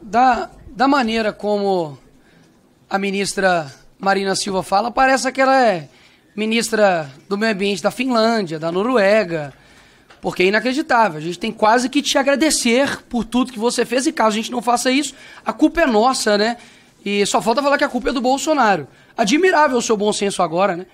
da, da maneira como a ministra Marina Silva fala, parece que ela é ministra do meio ambiente da Finlândia, da Noruega, porque é inacreditável. A gente tem quase que te agradecer por tudo que você fez e caso a gente não faça isso, a culpa é nossa, né? E só falta falar que a culpa é do Bolsonaro. Admirável o seu bom senso agora, né?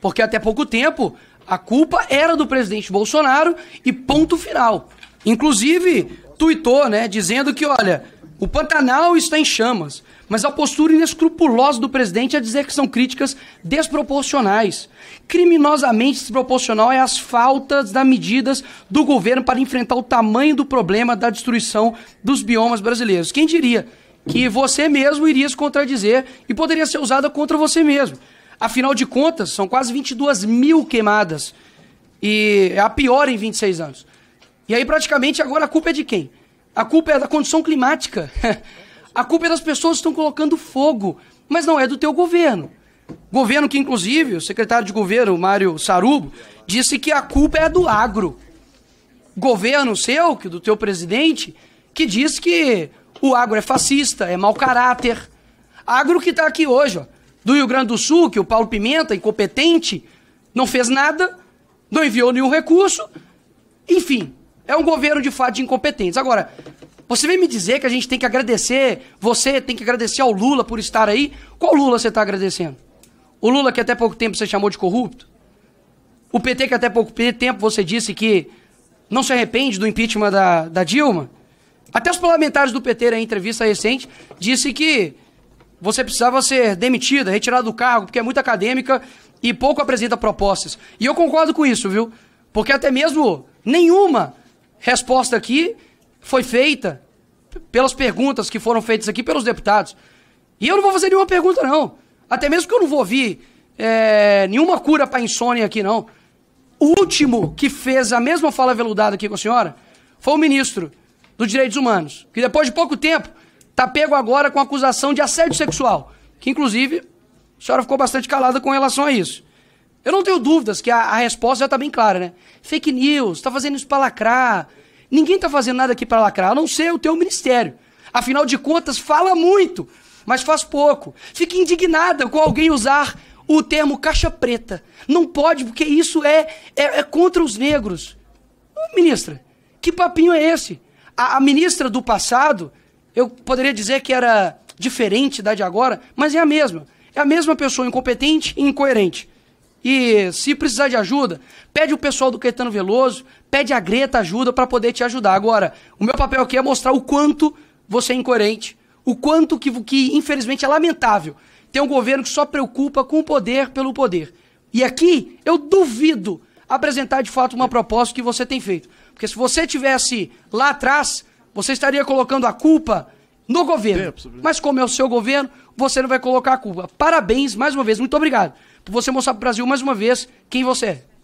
Porque até pouco tempo a culpa era do presidente Bolsonaro e ponto final. Inclusive, tuitou, né, dizendo que, olha, o Pantanal está em chamas, mas a postura inescrupulosa do presidente é dizer que são críticas desproporcionais. Criminosamente desproporcional é as faltas das medidas do governo para enfrentar o tamanho do problema da destruição dos biomas brasileiros. Quem diria que você mesmo iria se contradizer e poderia ser usada contra você mesmo? Afinal de contas, são quase 22 mil queimadas e é a pior em 26 anos. E aí, praticamente, agora a culpa é de quem? A culpa é da condição climática. A culpa é das pessoas que estão colocando fogo, mas não é do teu governo. Governo que, inclusive, o secretário de governo, Mário Sarubo, disse que a culpa é do agro. Governo seu, que do teu presidente, que diz que o agro é fascista, é mau caráter. Agro que está aqui hoje, ó, do Rio Grande do Sul, que o Paulo Pimenta, incompetente, não fez nada, não enviou nenhum recurso. Enfim, é um governo de fato de incompetentes. Agora, você vem me dizer que a gente tem que agradecer, você tem que agradecer ao Lula por estar aí. Qual Lula você está agradecendo? O Lula que até pouco tempo você chamou de corrupto? O PT que até pouco tempo você disse que não se arrepende do impeachment da, da Dilma? Até os parlamentares do PT, na entrevista recente, disse que você precisava ser demitida, retirada do cargo, porque é muito acadêmica e pouco apresenta propostas. E eu concordo com isso, viu? Porque até mesmo nenhuma resposta aqui foi feita pelas perguntas que foram feitas aqui pelos deputados. E eu não vou fazer nenhuma pergunta, não. Até mesmo que eu não vou ouvir é, nenhuma cura para insônia aqui, não. O último que fez a mesma fala veludada aqui com a senhora foi o ministro dos Direitos Humanos, que depois de pouco tempo tá pego agora com acusação de assédio sexual, que inclusive a senhora ficou bastante calada com relação a isso. Eu não tenho dúvidas que a, a resposta já está bem clara, né? Fake news, está fazendo isso para lacrar. Ninguém está fazendo nada aqui para lacrar, a não ser o teu ministério. Afinal de contas, fala muito, mas faz pouco. Fica indignada com alguém usar o termo caixa preta. Não pode, porque isso é, é, é contra os negros. ministra, que papinho é esse? A, a ministra do passado, eu poderia dizer que era diferente da de agora, mas é a mesma. É a mesma pessoa incompetente e incoerente. E se precisar de ajuda, pede o pessoal do Caetano Veloso, pede a Greta ajuda para poder te ajudar. Agora, o meu papel aqui é mostrar o quanto você é incoerente, o quanto que, que infelizmente é lamentável ter um governo que só preocupa com o poder pelo poder. E aqui eu duvido apresentar de fato uma proposta que você tem feito. Porque se você tivesse lá atrás, você estaria colocando a culpa no governo. Mas como é o seu governo, você não vai colocar a culpa. Parabéns mais uma vez, muito obrigado por você mostrar para o Brasil mais uma vez quem você é.